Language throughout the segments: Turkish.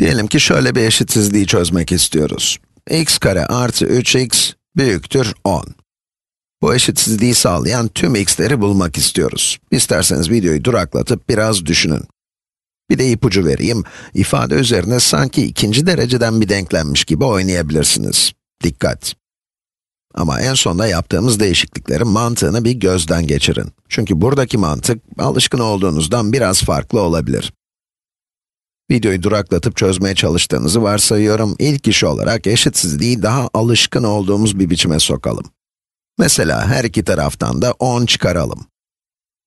Diyelim ki şöyle bir eşitsizliği çözmek istiyoruz. x kare artı 3x büyüktür 10. Bu eşitsizliği sağlayan tüm x'leri bulmak istiyoruz. İsterseniz videoyu duraklatıp biraz düşünün. Bir de ipucu vereyim, ifade üzerine sanki ikinci dereceden bir denklenmiş gibi oynayabilirsiniz. Dikkat! Ama en sonda yaptığımız değişikliklerin mantığını bir gözden geçirin. Çünkü buradaki mantık, alışkın olduğunuzdan biraz farklı olabilir. Videoyu duraklatıp çözmeye çalıştığınızı varsayıyorum. İlk iş olarak eşitsizliği daha alışkın olduğumuz bir biçime sokalım. Mesela her iki taraftan da 10 çıkaralım.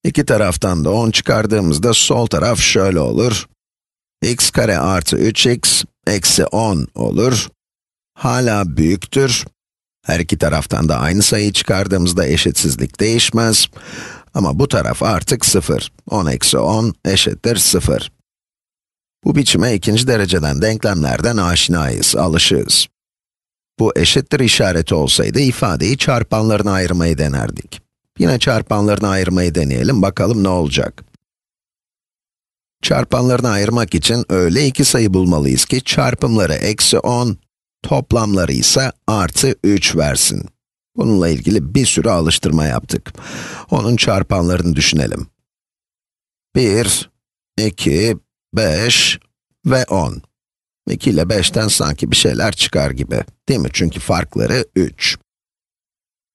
İki taraftan da 10 çıkardığımızda sol taraf şöyle olur. x kare artı 3x eksi 10 olur. Hala büyüktür. Her iki taraftan da aynı sayıyı çıkardığımızda eşitsizlik değişmez. Ama bu taraf artık 0. 10 eksi 10 eşittir 0. Bu biçime ikinci dereceden denklemlerden aşinayız, alışığız. Bu eşittir işareti olsaydı ifadeyi çarpanlarına ayırmayı denerdik. Yine çarpanlarına ayırmayı deneyelim, bakalım ne olacak. Çarpanlarına ayırmak için öyle iki sayı bulmalıyız ki çarpımları eksi 10, toplamları ise artı 3 versin. Bununla ilgili bir sürü alıştırma yaptık. Onun çarpanlarını düşünelim. 1, 2, 5 ve 10. 2 ile 5'ten sanki bir şeyler çıkar gibi, değil mi? Çünkü farkları 3.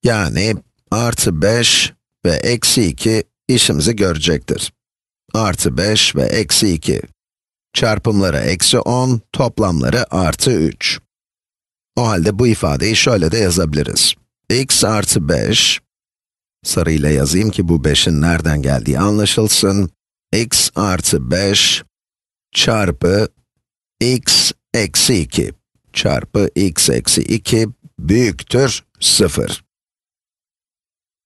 Yani artı 5 ve eksi 2 işimizi görecektir. Artı 5 ve eksi 2. Çarpımları eksi 10, toplamları artı 3. O halde bu ifadeyi şöyle de yazabiliriz. x artı 5, sarıyla yazayım ki bu 5'in nereden geldiği anlaşılsın. x artı 5 çarpı x eksi 2 çarpı x eksi 2 büyüktür 0.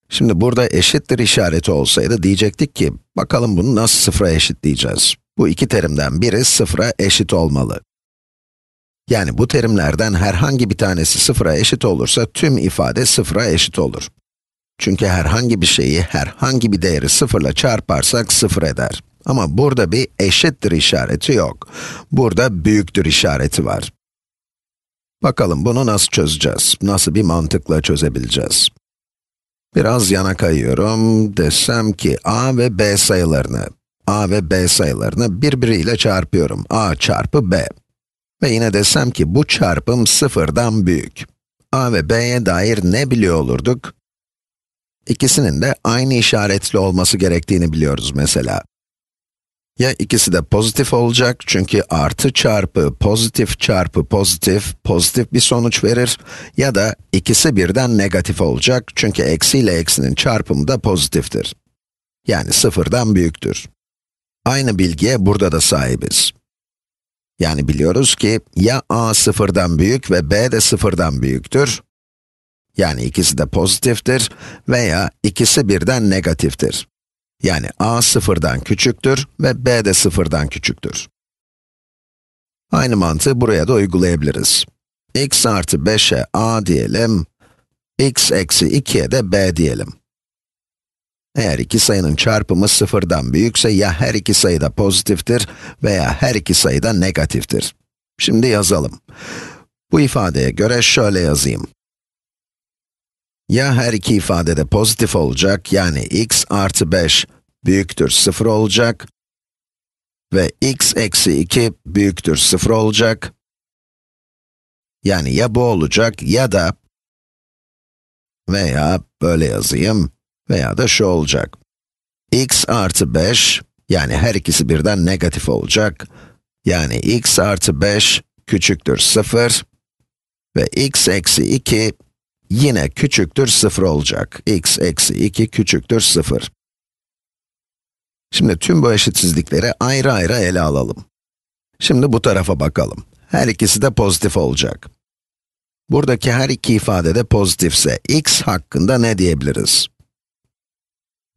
Şimdi burada eşittir işareti olsaydı diyecektik ki, bakalım bunu nasıl sıfıra eşitleyeceğiz. Bu iki terimden biri sıfıra eşit olmalı. Yani bu terimlerden herhangi bir tanesi sıfıra eşit olursa tüm ifade sıfıra eşit olur. Çünkü herhangi bir şeyi, herhangi bir değeri sıfırla çarparsak sıfır eder. Ama burada bir eşittir işareti yok. Burada büyüktür işareti var. Bakalım bunu nasıl çözeceğiz? Nasıl bir mantıkla çözebileceğiz? Biraz yana kayıyorum. Desem ki a ve b sayılarını, a ve b sayılarını birbiriyle çarpıyorum. a çarpı b. Ve yine desem ki bu çarpım sıfırdan büyük. a ve b'ye dair ne biliyor olurduk? İkisinin de aynı işaretli olması gerektiğini biliyoruz mesela. Ya ikisi de pozitif olacak çünkü artı çarpı pozitif çarpı pozitif, pozitif bir sonuç verir. Ya da ikisi birden negatif olacak çünkü eksi ile eksinin çarpımı da pozitiftir. Yani sıfırdan büyüktür. Aynı bilgiye burada da sahibiz. Yani biliyoruz ki ya a sıfırdan büyük ve b de sıfırdan büyüktür. Yani ikisi de pozitiftir veya ikisi birden negatiftir. Yani a sıfırdan küçüktür ve b de sıfırdan küçüktür. Aynı mantığı buraya da uygulayabiliriz. x artı 5'e a diyelim, x eksi 2'ye de b diyelim. Eğer iki sayının çarpımı sıfırdan büyükse ya her iki sayı da pozitiftir veya her iki sayı da negatiftir. Şimdi yazalım. Bu ifadeye göre şöyle yazayım. Ya her iki ifadede pozitif olacak, yani x artı 5 büyüktür 0 olacak ve x eksi 2 büyüktür 0 olacak. Yani ya bu olacak ya da veya böyle yazayım veya da şu olacak. x artı 5, yani her ikisi birden negatif olacak. Yani x artı 5 küçüktür 0 ve x eksi 2 yine küçüktür 0 olacak. x eksi 2 küçüktür 0. Şimdi tüm bu eşitsizlikleri ayrı ayrı ele alalım. Şimdi bu tarafa bakalım. Her ikisi de pozitif olacak. Buradaki her iki ifade de pozitifse, x hakkında ne diyebiliriz?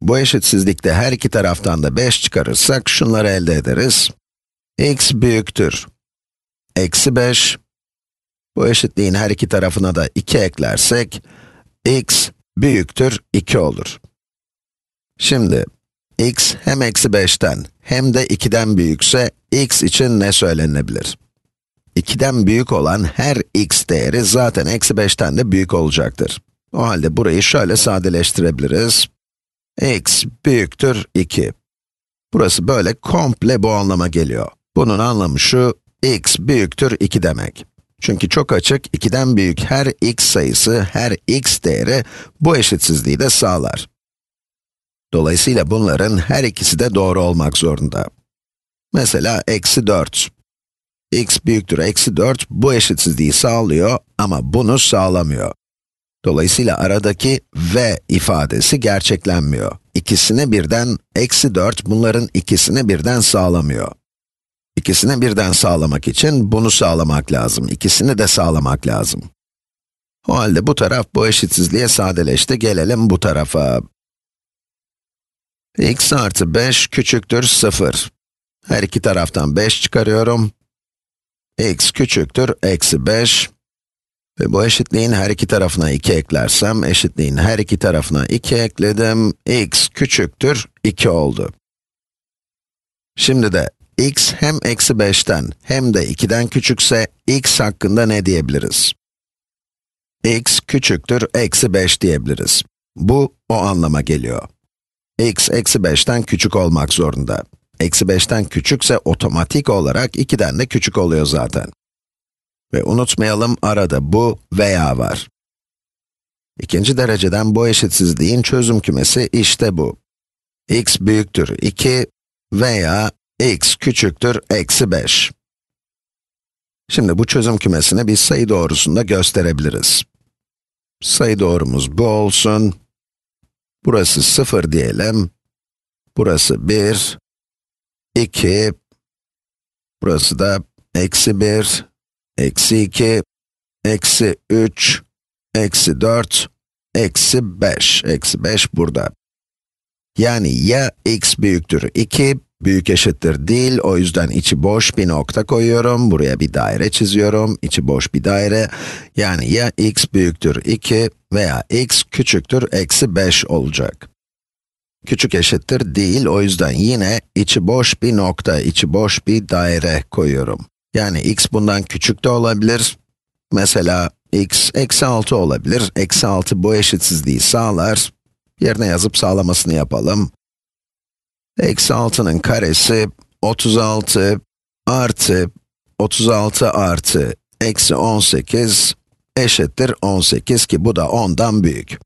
Bu eşitsizlikte her iki taraftan da 5 çıkarırsak şunları elde ederiz. x büyüktür. Eksi 5 bu eşitliğin her iki tarafına da 2 eklersek, x büyüktür 2 olur. Şimdi, x hem eksi 5'ten hem de 2'den büyükse, x için ne söylenebilir? 2'den büyük olan her x değeri zaten eksi 5'ten de büyük olacaktır. O halde burayı şöyle sadeleştirebiliriz. x büyüktür 2. Burası böyle komple bu anlama geliyor. Bunun anlamı şu, x büyüktür 2 demek. Çünkü çok açık, 2'den büyük her x sayısı, her x değeri bu eşitsizliği de sağlar. Dolayısıyla bunların her ikisi de doğru olmak zorunda. Mesela eksi 4. x büyüktür eksi 4 bu eşitsizliği sağlıyor ama bunu sağlamıyor. Dolayısıyla aradaki ve ifadesi gerçeklenmiyor. İkisini birden, eksi 4 bunların ikisini birden sağlamıyor ikisini birden sağlamak için bunu sağlamak lazım. ikisini de sağlamak lazım. O halde bu taraf bu eşitsizliğe sadeleşti. Gelelim bu tarafa. x artı 5 küçüktür 0. Her iki taraftan 5 çıkarıyorum. x küçüktür eksi 5. Ve bu eşitliğin her iki tarafına 2 eklersem, eşitliğin her iki tarafına 2 ekledim. x küçüktür 2 oldu. Şimdi de x hem eksi 5'ten hem de 2'den küçükse x hakkında ne diyebiliriz? x küçüktür eksi 5 diyebiliriz. Bu o anlama geliyor. x eksi 5'ten küçük olmak zorunda. Eksi 5'ten küçükse otomatik olarak 2'den de küçük oluyor zaten. Ve unutmayalım arada bu veya var. İkinci dereceden bu eşitsizliğin çözüm kümesi işte bu. x büyüktür 2 veya x küçüktür eksi 5. Şimdi bu çözüm kümesini bir sayı doğrusunda gösterebiliriz. Sayı doğrumuz bu olsun. Burası 0 diyelim. Burası 1, 2, burası da eksi 1, eksi 2, eksi 3, eksi 4, eksi 5. Eksi 5 burada. Yani ya x büyüktür 2 Büyük eşittir değil, o yüzden içi boş bir nokta koyuyorum. Buraya bir daire çiziyorum, içi boş bir daire. Yani ya x büyüktür 2 veya x küçüktür eksi 5 olacak. Küçük eşittir değil, o yüzden yine içi boş bir nokta, içi boş bir daire koyuyorum. Yani x bundan küçük de olabilir. Mesela x eksi 6 olabilir. Eksi 6 bu eşitsizliği sağlar. Yerine yazıp sağlamasını yapalım. Eksi 6'nın karesi 36 artı 36 artı eksi 18 eşittir 18 ki bu da 10'dan büyük.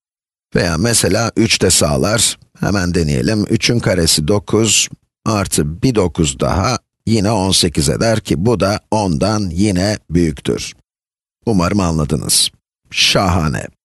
Veya mesela 3 de sağlar. Hemen deneyelim. 3'ün karesi 9 artı bir 9 daha yine 18 eder ki bu da 10'dan yine büyüktür. Umarım anladınız. Şahane.